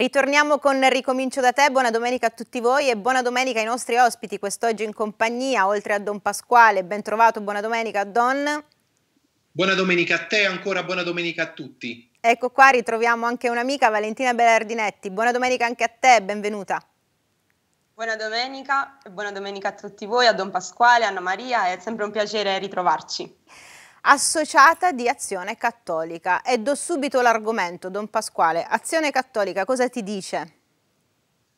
Ritorniamo con Ricomincio da te, buona domenica a tutti voi e buona domenica ai nostri ospiti quest'oggi in compagnia, oltre a Don Pasquale, ben trovato, buona domenica Don. Buona domenica a te, ancora buona domenica a tutti. Ecco qua ritroviamo anche un'amica Valentina Belardinetti, buona domenica anche a te, benvenuta. Buona domenica e buona domenica a tutti voi, a Don Pasquale, Anna Maria, è sempre un piacere ritrovarci associata di Azione Cattolica. E do subito l'argomento, Don Pasquale. Azione Cattolica cosa ti dice?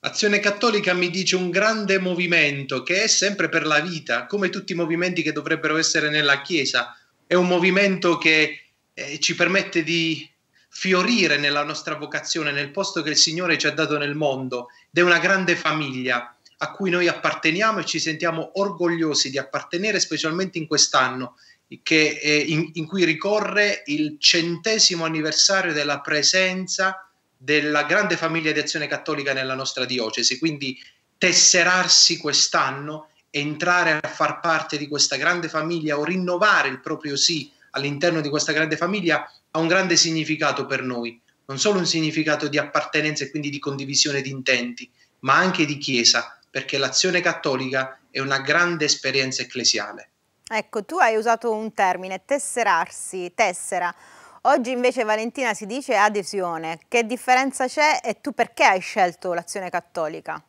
Azione Cattolica mi dice un grande movimento che è sempre per la vita, come tutti i movimenti che dovrebbero essere nella Chiesa. È un movimento che eh, ci permette di fiorire nella nostra vocazione, nel posto che il Signore ci ha dato nel mondo, ed è una grande famiglia a cui noi apparteniamo e ci sentiamo orgogliosi di appartenere, specialmente in quest'anno che, eh, in, in, cui ricorre il centesimo anniversario della presenza della grande famiglia di azione cattolica nella nostra diocesi, quindi tesserarsi quest'anno, entrare a far parte di questa grande famiglia o rinnovare il proprio sì all'interno di questa grande famiglia ha un grande significato per noi, non solo un significato di appartenenza e quindi di condivisione di intenti, ma anche di chiesa, perché l'azione cattolica è una grande esperienza ecclesiale. Ecco, tu hai usato un termine, tesserarsi, tessera. Oggi invece Valentina si dice adesione. Che differenza c'è e tu perché hai scelto l'azione cattolica?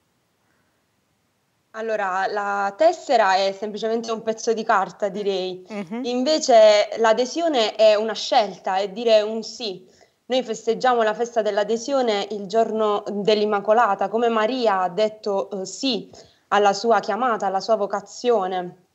Allora, la tessera è semplicemente un pezzo di carta, direi. Mm-hmm. Invece l'adesione è una scelta, è dire un sì. Noi festeggiamo la festa dell'adesione il giorno dell'Immacolata, come Maria ha detto eh, sì alla sua chiamata, alla sua vocazione.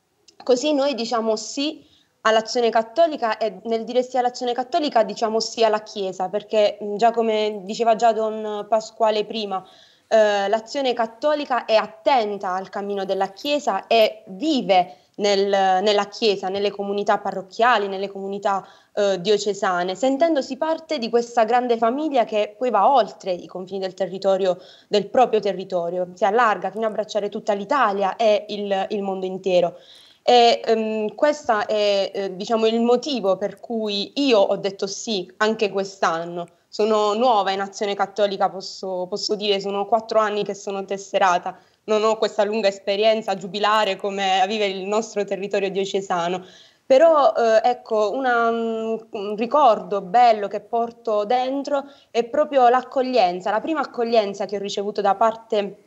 Così noi diciamo sì all'azione cattolica e nel dire sì all'azione cattolica diciamo sì alla Chiesa, perché già come diceva già Don Pasquale prima, eh, l'azione cattolica è attenta al cammino della Chiesa e vive nel, nella Chiesa, nelle comunità parrocchiali, nelle comunità eh, diocesane, sentendosi parte di questa grande famiglia che poi va oltre i confini del territorio, del proprio territorio, si allarga fino a abbracciare tutta l'Italia e il, il mondo intero. E um, ehm, questo è eh, diciamo, il motivo per cui io ho detto sì anche quest'anno. Sono nuova in Azione Cattolica, posso, posso dire, sono quattro anni che sono tesserata, non ho questa lunga esperienza giubilare come vive il nostro territorio diocesano. Però eh, ecco, una, mm, un ricordo bello che porto dentro è proprio l'accoglienza, la prima accoglienza che ho ricevuto da parte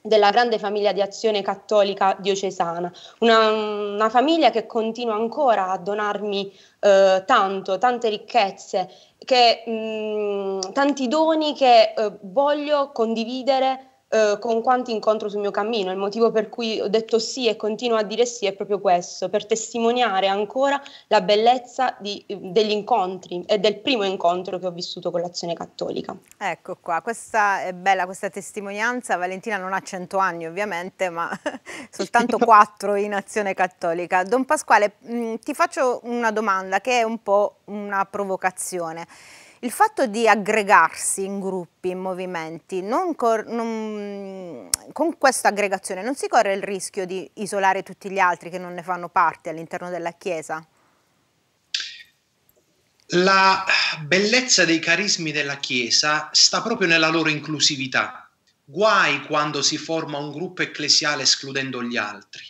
della grande famiglia di azione cattolica diocesana, una, una famiglia che continua ancora a donarmi eh, tanto, tante ricchezze, che, mh, mm, tanti doni che eh, voglio condividere eh, con quanti incontro sul mio cammino. Il motivo per cui ho detto sì e continuo a dire sì è proprio questo, per testimoniare ancora la bellezza di, degli incontri e del primo incontro che ho vissuto con l'azione cattolica. Ecco qua, questa è bella questa testimonianza. Valentina non ha 100 anni ovviamente, ma soltanto 4 in azione cattolica. Don Pasquale, mh, mm, ti faccio una domanda che è un po' una provocazione il fatto di aggregarsi in gruppi, in movimenti, non non, con questa aggregazione non si corre il rischio di isolare tutti gli altri che non ne fanno parte all'interno della Chiesa? La bellezza dei carismi della Chiesa sta proprio nella loro inclusività. Guai quando si forma un gruppo ecclesiale escludendo gli altri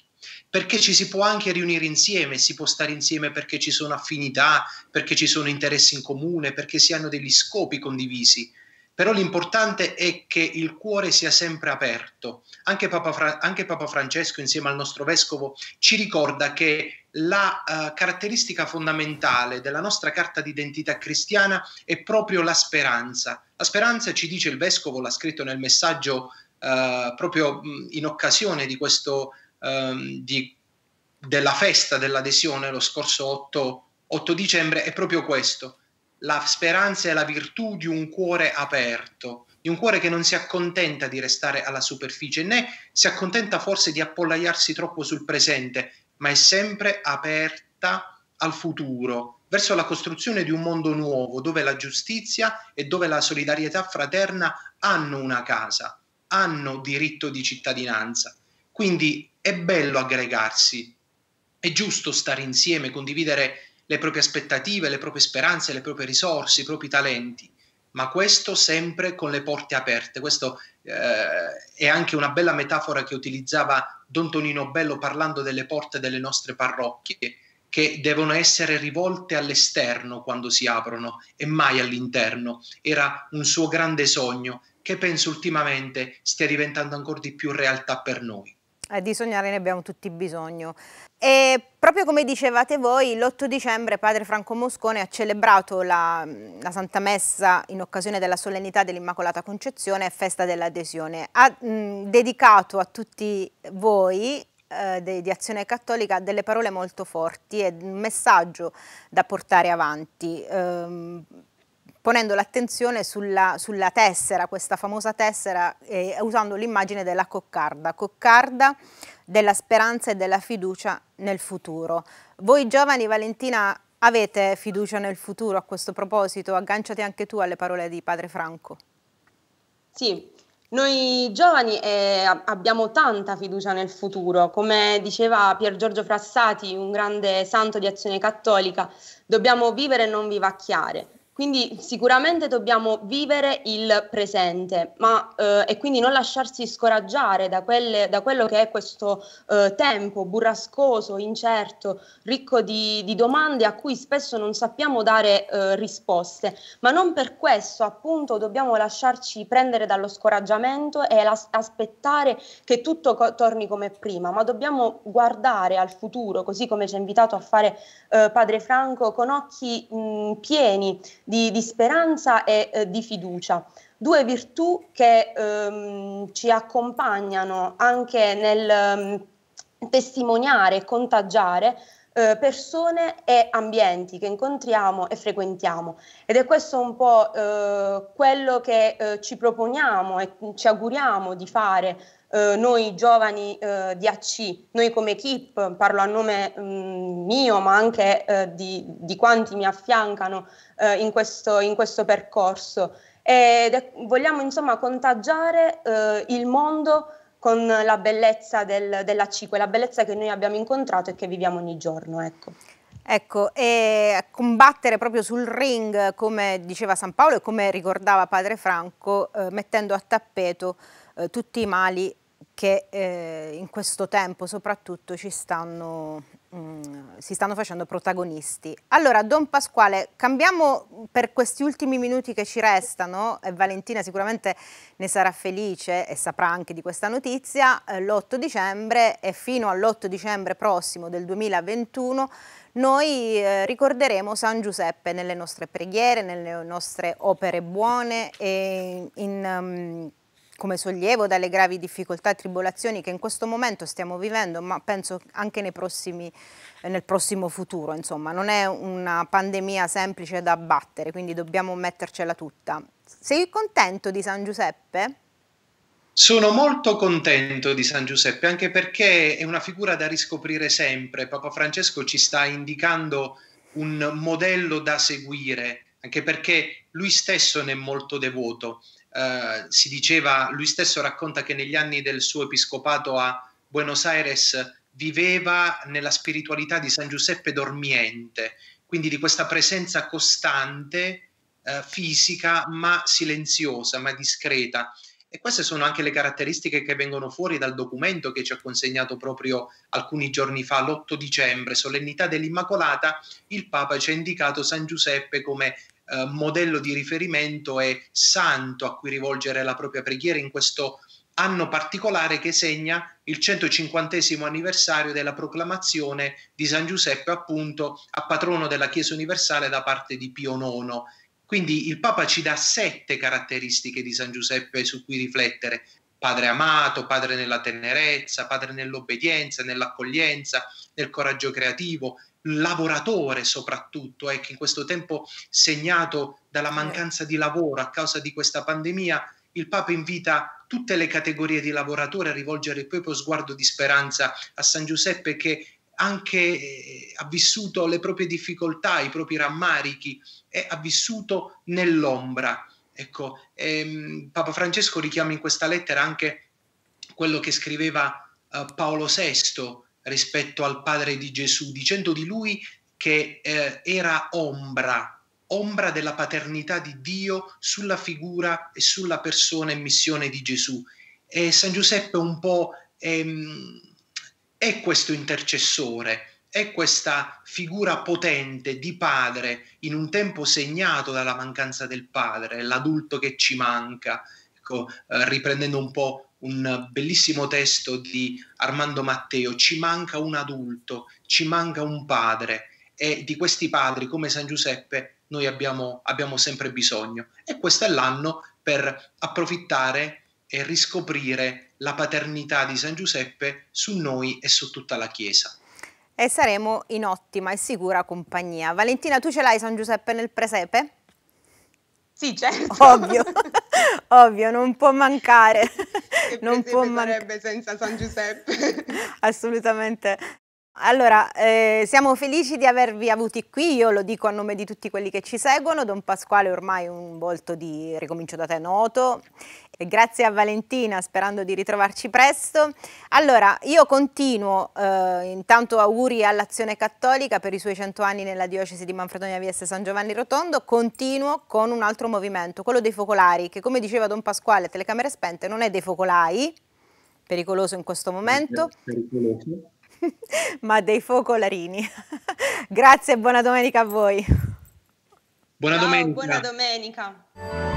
perché ci si può anche riunire insieme, si può stare insieme perché ci sono affinità, perché ci sono interessi in comune, perché si hanno degli scopi condivisi. Però l'importante è che il cuore sia sempre aperto. Anche Papa, Fra- anche Papa Francesco, insieme al nostro Vescovo, ci ricorda che la uh, caratteristica fondamentale della nostra carta d'identità cristiana è proprio la speranza. La speranza, ci dice il Vescovo, l'ha scritto nel messaggio uh, proprio in occasione di questo ehm, di, della festa dell'adesione lo scorso 8, 8 dicembre è proprio questo, la speranza e la virtù di un cuore aperto, di un cuore che non si accontenta di restare alla superficie, né si accontenta forse di appollaiarsi troppo sul presente, ma è sempre aperta al futuro, verso la costruzione di un mondo nuovo, dove la giustizia e dove la solidarietà fraterna hanno una casa, hanno diritto di cittadinanza. Quindi è bello aggregarsi, è giusto stare insieme, condividere le proprie aspettative, le proprie speranze, le proprie risorse, i propri talenti, ma questo sempre con le porte aperte. Questa eh, è anche una bella metafora che utilizzava Don Tonino Bello parlando delle porte delle nostre parrocchie, che devono essere rivolte all'esterno quando si aprono e mai all'interno. Era un suo grande sogno che penso ultimamente stia diventando ancora di più realtà per noi. Eh, di sognare ne abbiamo tutti bisogno. E proprio come dicevate voi, l'8 dicembre padre Franco Moscone ha celebrato la, la Santa Messa in occasione della solennità dell'Immacolata Concezione e Festa dell'Adesione. Ha mh, dedicato a tutti voi eh, de, di Azione Cattolica delle parole molto forti e un messaggio da portare avanti. Ehm, ponendo l'attenzione sulla, sulla, tessera, questa famosa tessera, eh, usando l'immagine della coccarda, coccarda della speranza e della fiducia nel futuro. Voi giovani, Valentina, avete fiducia nel futuro a questo proposito? Agganciati anche tu alle parole di Padre Franco. Sì, noi giovani eh, abbiamo tanta fiducia nel futuro, come diceva Pier Giorgio Frassati, un grande santo di azione cattolica, dobbiamo vivere e non vivacchiare. Quindi sicuramente dobbiamo vivere il presente ma, eh, e quindi non lasciarsi scoraggiare da, quelle, da quello che è questo eh, tempo burrascoso, incerto, ricco di, di, domande a cui spesso non sappiamo dare eh, risposte, ma non per questo appunto dobbiamo lasciarci prendere dallo scoraggiamento e las- aspettare che tutto co- torni come prima, ma dobbiamo guardare al futuro, così come ci ha invitato a fare eh, Padre Franco, con occhi mh, pieni di, di speranza e eh, di fiducia. Due virtù che ehm, ci accompagnano anche nel ehm, testimoniare e contagiare eh, persone e ambienti che incontriamo e frequentiamo. Ed è questo un po' eh, quello che eh, ci proponiamo e ci auguriamo di fare eh, noi giovani eh, di AC, noi come equip, parlo a nome mh, mm, mio ma anche eh, di, di, quanti mi affiancano eh, in questo, in, questo, percorso ed vogliamo insomma contagiare eh, il mondo con la bellezza del, dell'AC, quella bellezza che noi abbiamo incontrato e che viviamo ogni giorno. Ecco. Ecco, e combattere proprio sul ring, come diceva San Paolo e come ricordava Padre Franco, eh, mettendo a tappeto eh, tutti i mali che eh, in questo tempo soprattutto ci stanno, mh, mm, si stanno facendo protagonisti. Allora, Don Pasquale, cambiamo per questi ultimi minuti che ci restano, e Valentina sicuramente ne sarà felice e saprà anche di questa notizia, eh, l'8 dicembre e fino all'8 dicembre prossimo del 2021 noi eh, ricorderemo San Giuseppe nelle nostre preghiere, nelle nostre opere buone e in... in um, come sollievo dalle gravi difficoltà e tribolazioni che in questo momento stiamo vivendo, ma penso anche prossimi, eh, nel prossimo futuro. Insomma, non è una pandemia semplice da abbattere, quindi dobbiamo mettercela tutta. Sei contento di San Giuseppe? Sono molto contento di San Giuseppe, anche perché è una figura da riscoprire sempre. Papa Francesco ci sta indicando un modello da seguire, anche perché lui stesso ne è molto devoto. Eh, si diceva, lui stesso racconta che negli anni del suo episcopato a Buenos Aires viveva nella spiritualità di San Giuseppe dormiente, quindi di questa presenza costante, eh, fisica, ma silenziosa, ma discreta. E queste sono anche le caratteristiche che vengono fuori dal documento che ci ha consegnato proprio alcuni giorni fa, l'8 dicembre, solennità dell'Immacolata, il Papa ci ha indicato San Giuseppe come eh, modello di riferimento e santo a cui rivolgere la propria preghiera in questo anno particolare che segna il 150 anniversario della proclamazione di San Giuseppe appunto a patrono della Chiesa universale da parte di Pio IX. Quindi il Papa ci dà sette caratteristiche di San Giuseppe su cui riflettere. Padre amato, padre nella tenerezza, padre nell'obbedienza, nell'accoglienza, nel coraggio creativo, lavoratore soprattutto, eh, che in questo tempo segnato dalla mancanza di lavoro a causa di questa pandemia, il Papa invita tutte le categorie di lavoratori a rivolgere il proprio sguardo di speranza a San Giuseppe che anche eh, ha vissuto le proprie difficoltà, i propri rammarichi e ha vissuto nell'ombra. Ecco, ehm, Papa Francesco richiama in questa lettera anche quello che scriveva eh, Paolo VI rispetto al padre di Gesù, dicendo di lui che eh, era ombra, ombra della paternità di Dio sulla figura e sulla persona e missione di Gesù. E San Giuseppe un po' ehm, è questo intercessore, è questa figura potente di padre in un tempo segnato dalla mancanza del padre, l'adulto che ci manca, ecco, eh, riprendendo un po' un bellissimo testo di Armando Matteo, ci manca un adulto, ci manca un padre e di questi padri come San Giuseppe noi abbiamo, abbiamo sempre bisogno e questo è l'anno per approfittare e riscoprire la paternità di San Giuseppe su noi e su tutta la Chiesa. E saremo in ottima e sicura compagnia. Valentina, tu ce l'hai San Giuseppe nel presepe? Sì, certo. Ovvio, ovvio, non può mancare. non può man- senza San Giuseppe. Assolutamente allora, eh, siamo felici di avervi avuti qui, io lo dico a nome di tutti quelli che ci seguono, Don Pasquale ormai un volto di Ricomincio da te noto, e grazie a Valentina sperando di ritrovarci presto. Allora, io continuo, eh, intanto auguri all'Azione Cattolica per i suoi cento anni nella diocesi di Manfredonia Vieste San Giovanni Rotondo, continuo con un altro movimento, quello dei focolari, che come diceva Don Pasquale telecamere spente non è dei focolai, pericoloso in questo momento. Pericoloso ma dei focolarini. Grazie e buona domenica a voi. Buona Ciao, domenica. Buona domenica.